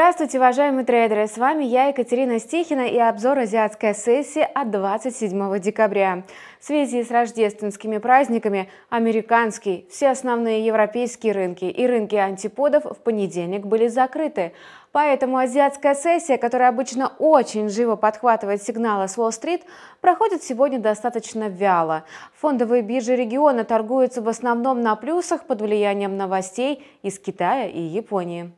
Здравствуйте, уважаемые трейдеры! С вами я, Екатерина Стихина и обзор азиатской сессии от 27 декабря. В связи с рождественскими праздниками американский, все основные европейские рынки и рынки антиподов в понедельник были закрыты. Поэтому азиатская сессия, которая обычно очень живо подхватывает сигналы с Уолл-стрит, проходит сегодня достаточно вяло. Фондовые биржи региона торгуются в основном на плюсах под влиянием новостей из Китая и Японии.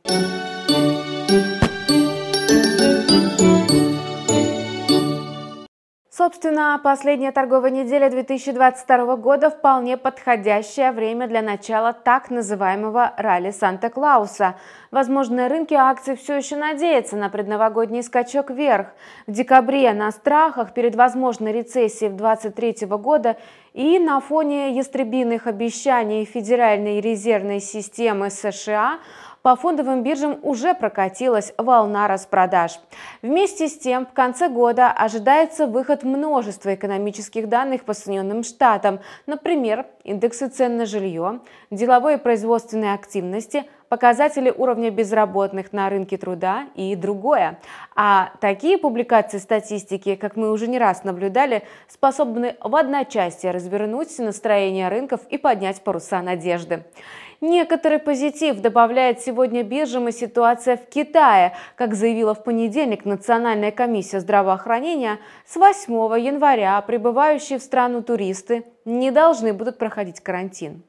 Собственно, последняя торговая неделя 2022 года вполне подходящее время для начала так называемого ралли Санта-Клауса. Возможно, рынки акций все еще надеются на предновогодний скачок вверх. В декабре на страхах перед возможной рецессией в 2023 года и на фоне ястребиных обещаний Федеральной резервной системы США по фондовым биржам уже прокатилась волна распродаж. Вместе с тем, в конце года ожидается выход множества экономических данных по Соединенным Штатам, например, индексы цен на жилье, деловой и производственной активности, показатели уровня безработных на рынке труда и другое. А такие публикации статистики, как мы уже не раз наблюдали, способны в одночасье развернуть настроение рынков и поднять паруса надежды. Некоторый позитив добавляет сегодня биржам и ситуация в Китае. Как заявила в понедельник Национальная комиссия здравоохранения, с 8 января прибывающие в страну туристы не должны будут проходить карантин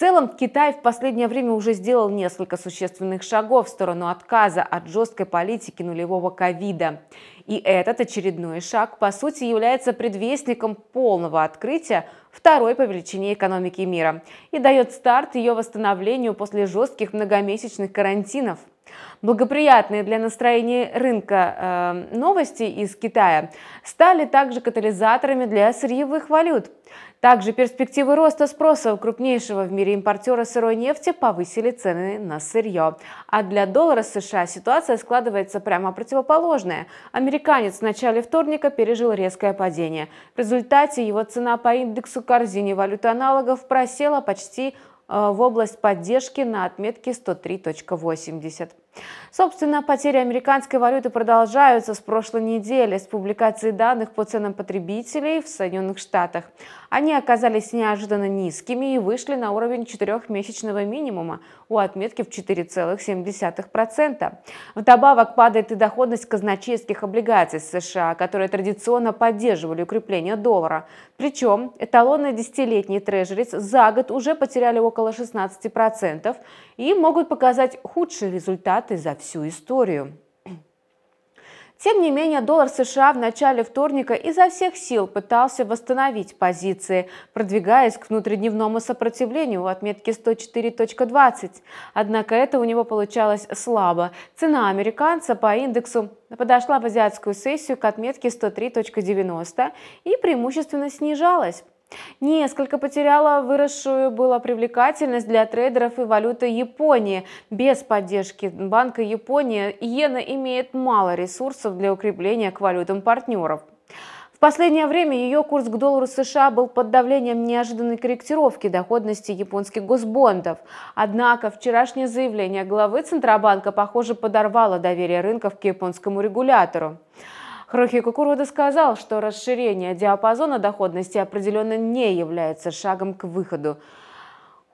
целом Китай в последнее время уже сделал несколько существенных шагов в сторону отказа от жесткой политики нулевого ковида. И этот очередной шаг, по сути, является предвестником полного открытия второй по величине экономики мира и дает старт ее восстановлению после жестких многомесячных карантинов. Благоприятные для настроения рынка э, новости из Китая стали также катализаторами для сырьевых валют. Также перспективы роста спроса у крупнейшего в мире импортера сырой нефти повысили цены на сырье. А для доллара США ситуация складывается прямо противоположная. Американец в начале вторника пережил резкое падение. В результате его цена по индексу корзине валют аналогов просела почти Э, в область поддержки на отметке 103.80. Собственно, потери американской валюты продолжаются с прошлой недели, с публикации данных по ценам потребителей в Соединенных Штатах. Они оказались неожиданно низкими и вышли на уровень четырехмесячного минимума у отметки в 4,7%. Вдобавок падает и доходность казначейских облигаций США, которые традиционно поддерживали укрепление доллара. Причем эталонные десятилетние трежерис за год уже потеряли около 16% и могут показать худший результат траты за всю историю. Тем не менее, доллар США в начале вторника изо всех сил пытался восстановить позиции, продвигаясь к внутридневному сопротивлению в отметке 104.20. Однако это у него получалось слабо. Цена американца по индексу подошла в азиатскую сессию к отметке 103.90 и преимущественно снижалась. Несколько потеряла выросшую была привлекательность для трейдеров и валюты Японии. Без поддержки Банка Японии иена имеет мало ресурсов для укрепления к валютам партнеров. В последнее время ее курс к доллару США был под давлением неожиданной корректировки доходности японских госбондов. Однако вчерашнее заявление главы Центробанка, похоже, подорвало доверие рынков к японскому регулятору. Хрохи Кукуруда сказал, что расширение диапазона доходности определенно не является шагом к выходу.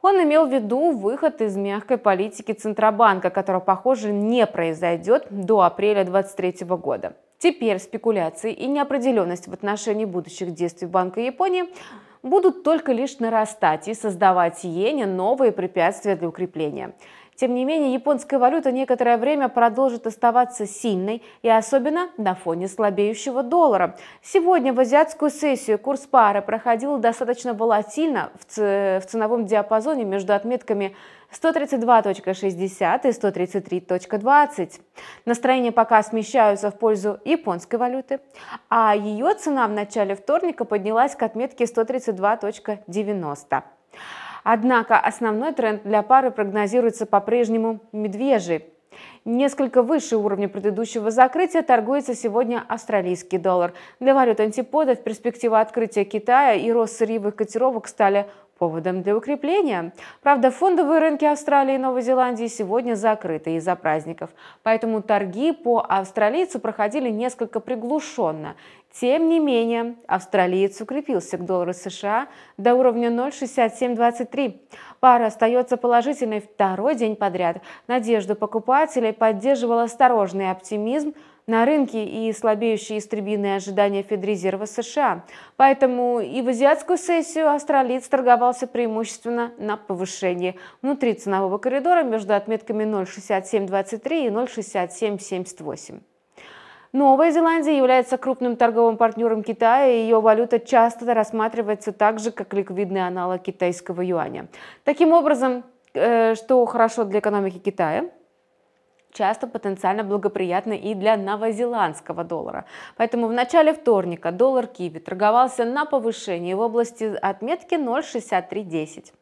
Он имел в виду выход из мягкой политики Центробанка, которого, похоже, не произойдет до апреля 2023 года. Теперь спекуляции и неопределенность в отношении будущих действий Банка Японии будут только лишь нарастать и создавать иене новые препятствия для укрепления. Тем не менее, японская валюта некоторое время продолжит оставаться сильной, и особенно на фоне слабеющего доллара. Сегодня в азиатскую сессию курс пары проходил достаточно волатильно в ценовом диапазоне между отметками 132.60 и 133.20. Настроения пока смещаются в пользу японской валюты, а ее цена в начале вторника поднялась к отметке 132.90. Однако основной тренд для пары прогнозируется по-прежнему медвежий. Несколько выше уровня предыдущего закрытия торгуется сегодня австралийский доллар. Для валют антиподов перспектива открытия Китая и рост сырьевых котировок стали поводом для укрепления. Правда, фондовые рынки Австралии и Новой Зеландии сегодня закрыты из-за праздников, поэтому торги по австралийцу проходили несколько приглушенно. Тем не менее, австралиец укрепился к доллару США до уровня 0,6723. Пара остается положительной второй день подряд. Надежду покупателей поддерживал осторожный оптимизм на рынке и слабеющие истребиные ожидания Федрезерва США. Поэтому и в азиатскую сессию австралиец торговался преимущественно на повышении внутри ценового коридора между отметками 0,6723 и 0,6778. Новая Зеландия является крупным торговым партнером Китая, и ее валюта часто рассматривается так же, как ликвидный аналог китайского юаня. Таким образом, э, что хорошо для экономики Китая – часто потенциально благоприятно и для новозеландского доллара. Поэтому в начале вторника доллар киви торговался на повышении в области отметки 0,6310.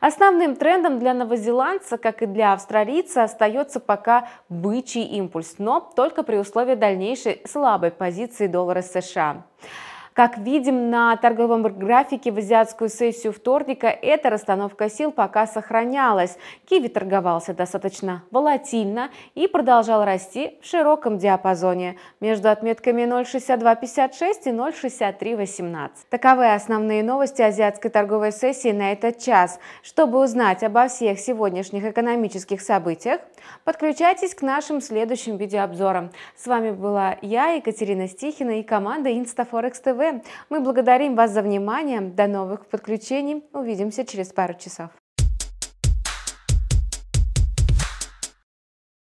Основным трендом для новозеландца, как и для австралийца, остается пока бычий импульс, но только при условии дальнейшей слабой позиции доллара США. Как видим на торговом графике в азиатскую сессию вторника, эта расстановка сил пока сохранялась. Киви торговался достаточно волатильно и продолжал расти в широком диапазоне между отметками 0,6256 и 0,6318. Таковы основные новости азиатской торговой сессии на этот час. Чтобы узнать обо всех сегодняшних экономических событиях, подключайтесь к нашим следующим видеообзорам. С вами была я, Екатерина Стихина и команда InstaForex TV. Мы благодарим вас за внимание. До новых подключений. Увидимся через пару часов.